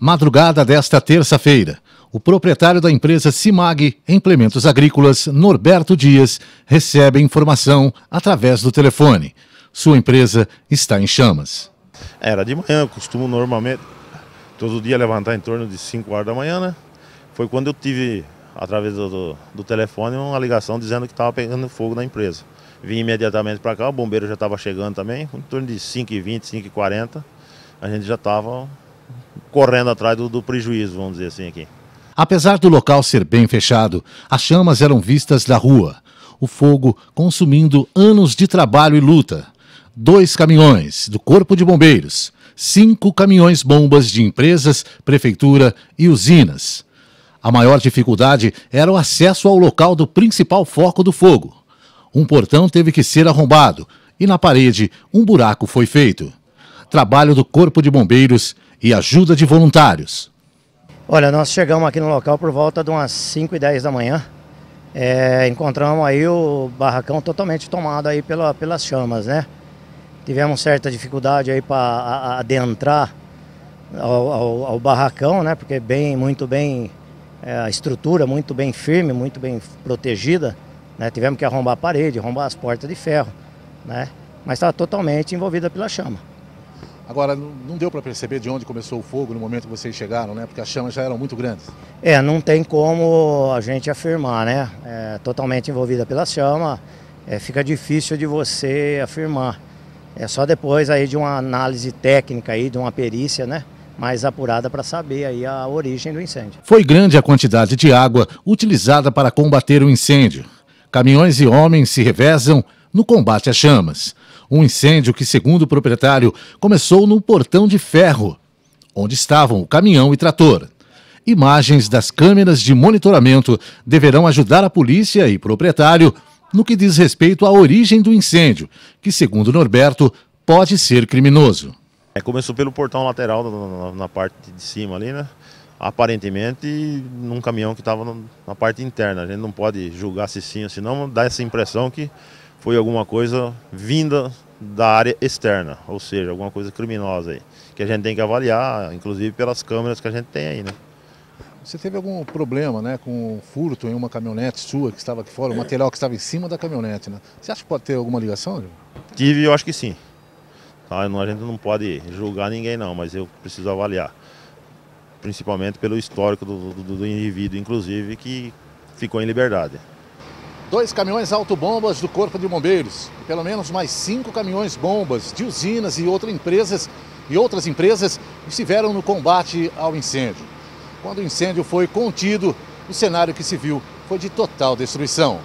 Madrugada desta terça-feira, o proprietário da empresa Cimag Implementos Agrícolas, Norberto Dias, recebe informação através do telefone. Sua empresa está em chamas. Era de manhã, eu costumo normalmente todo dia levantar em torno de 5 horas da manhã, né? Foi quando eu tive, através do, do telefone, uma ligação dizendo que estava pegando fogo na empresa. Vim imediatamente para cá, o bombeiro já estava chegando também, em torno de 5h20, 5h40, a gente já estava correndo atrás do, do prejuízo, vamos dizer assim aqui. Apesar do local ser bem fechado, as chamas eram vistas da rua. O fogo consumindo anos de trabalho e luta. Dois caminhões do Corpo de Bombeiros, cinco caminhões bombas de empresas, prefeitura e usinas. A maior dificuldade era o acesso ao local do principal foco do fogo. Um portão teve que ser arrombado e na parede um buraco foi feito trabalho do Corpo de Bombeiros e ajuda de voluntários. Olha, nós chegamos aqui no local por volta de umas 5 e 10 da manhã. É, encontramos aí o barracão totalmente tomado aí pela, pelas chamas, né? Tivemos certa dificuldade aí para adentrar ao, ao, ao, barracão, né? Porque bem, muito bem, é, a estrutura muito bem firme, muito bem protegida, né? Tivemos que arrombar a parede, arrombar as portas de ferro, né? Mas estava tá totalmente envolvida pela chama. Agora, não deu para perceber de onde começou o fogo no momento que vocês chegaram, né? Porque as chamas já eram muito grandes. É, não tem como a gente afirmar, né? É, totalmente envolvida pela chama, é, fica difícil de você afirmar. É só depois aí de uma análise técnica aí, de uma perícia, né? mais apurada para saber aí a origem do incêndio. Foi grande a quantidade de água utilizada para combater o incêndio. Caminhões e homens se revezam no combate às chamas. Um incêndio que, segundo o proprietário, começou no portão de ferro, onde estavam o caminhão e trator. Imagens das câmeras de monitoramento deverão ajudar a polícia e proprietário no que diz respeito à origem do incêndio, que, segundo Norberto, pode ser criminoso. É, começou pelo portão lateral na, na, parte de cima ali, né? Aparentemente num caminhão que estava na parte interna. A gente não pode julgar se sim ou se não, dá essa impressão que foi alguma coisa vinda da área externa, ou seja, alguma coisa criminosa aí, que a gente tem que avaliar, inclusive pelas câmeras que a gente tem aí, né? Você teve algum problema né, com furto em uma caminhonete sua que estava aqui fora, o material que estava em cima da caminhonete, né? Você acha que pode ter alguma ligação? Tive, eu acho que sim. Tá, a gente não pode julgar ninguém não, mas eu preciso avaliar. Principalmente pelo histórico do, do, do indivíduo, inclusive, que ficou em liberdade dois caminhões autobombas do Corpo de Bombeiros, e pelo menos mais cinco caminhões bombas de usinas e outras empresas e outras empresas estiveram no combate ao incêndio. Quando o incêndio foi contido, o cenário que se viu foi de total destruição.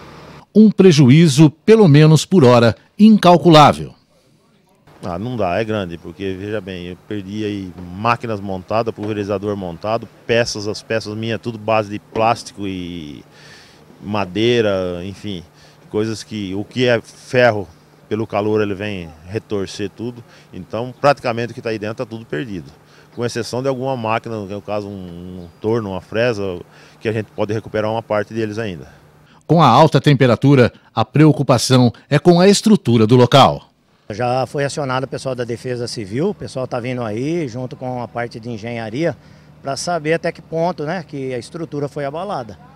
Um prejuízo, pelo menos por hora, incalculável. Ah, não dá, é grande, porque veja bem, eu perdi aí máquinas montadas, pulverizador montado, peças, as peças minhas, tudo base de plástico e madeira, enfim, coisas que o que é ferro pelo calor ele vem retorcer tudo. Então, praticamente o que está aí dentro está tudo perdido. Com exceção de alguma máquina, no caso um, um torno, uma fresa, que a gente pode recuperar uma parte deles ainda. Com a alta temperatura, a preocupação é com a estrutura do local. Já foi acionado o pessoal da Defesa Civil, o pessoal está vindo aí junto com a parte de engenharia para saber até que ponto né, que a estrutura foi abalada.